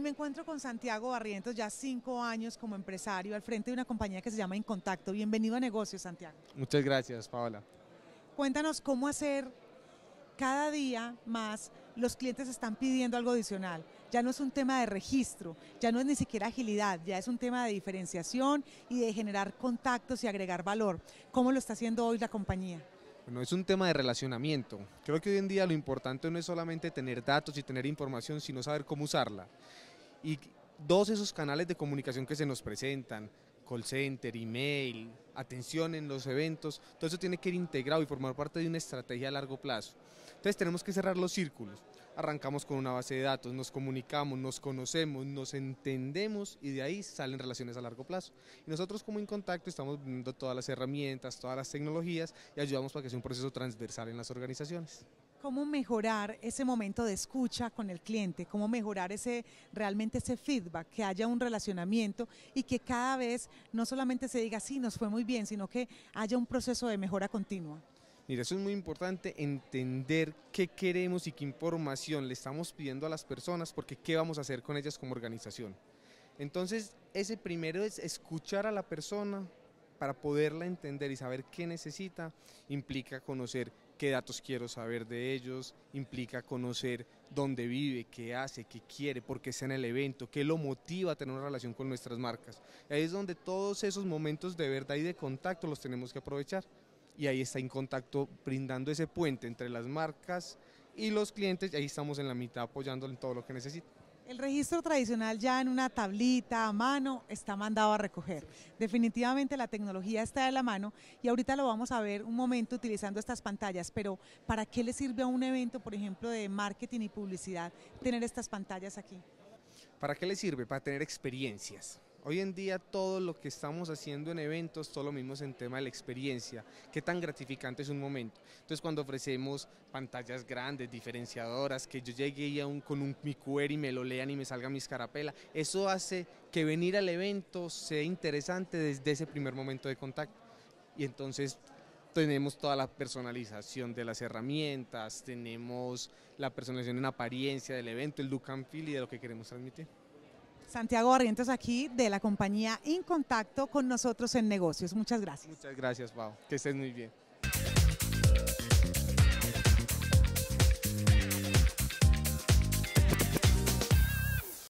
me encuentro con Santiago Barrientos, ya cinco años como empresario al frente de una compañía que se llama Incontacto. Bienvenido a Negocios, Santiago. Muchas gracias, Paola. Cuéntanos cómo hacer cada día más los clientes están pidiendo algo adicional. Ya no es un tema de registro, ya no es ni siquiera agilidad, ya es un tema de diferenciación y de generar contactos y agregar valor. ¿Cómo lo está haciendo hoy la compañía? Bueno, es un tema de relacionamiento. Creo que hoy en día lo importante no es solamente tener datos y tener información, sino saber cómo usarla y todos esos canales de comunicación que se nos presentan, call center, email, atención en los eventos, todo eso tiene que ir integrado y formar parte de una estrategia a largo plazo. Entonces tenemos que cerrar los círculos. Arrancamos con una base de datos, nos comunicamos, nos conocemos, nos entendemos y de ahí salen relaciones a largo plazo. Y nosotros como en contacto estamos viendo todas las herramientas, todas las tecnologías y ayudamos para que sea un proceso transversal en las organizaciones. ¿Cómo mejorar ese momento de escucha con el cliente? ¿Cómo mejorar ese realmente ese feedback, que haya un relacionamiento y que cada vez no solamente se diga sí, nos fue muy bien, sino que haya un proceso de mejora continua? Mira, eso es muy importante entender qué queremos y qué información le estamos pidiendo a las personas, porque qué vamos a hacer con ellas como organización. Entonces, ese primero es escuchar a la persona para poderla entender y saber qué necesita, implica conocer qué datos quiero saber de ellos, implica conocer dónde vive, qué hace, qué quiere, por qué está en el evento, qué lo motiva a tener una relación con nuestras marcas. Ahí es donde todos esos momentos de verdad y de contacto los tenemos que aprovechar. Y ahí está en contacto brindando ese puente entre las marcas y los clientes y ahí estamos en la mitad apoyándole en todo lo que necesita. El registro tradicional ya en una tablita a mano está mandado a recoger. Definitivamente la tecnología está de la mano y ahorita lo vamos a ver un momento utilizando estas pantallas, pero ¿para qué le sirve a un evento, por ejemplo, de marketing y publicidad tener estas pantallas aquí? ¿Para qué le sirve? Para tener experiencias Hoy en día todo lo que estamos haciendo en eventos, todo lo mismo es en tema de la experiencia, qué tan gratificante es un momento. Entonces cuando ofrecemos pantallas grandes, diferenciadoras, que yo llegue un, con un, mi QR y me lo lean y me salga mi escarapela, eso hace que venir al evento sea interesante desde ese primer momento de contacto. Y entonces tenemos toda la personalización de las herramientas, tenemos la personalización en apariencia del evento, el look and feel y de lo que queremos transmitir. Santiago Barrientos aquí de la compañía Contacto con nosotros en negocios. Muchas gracias. Muchas gracias, Pau. Que estés muy bien.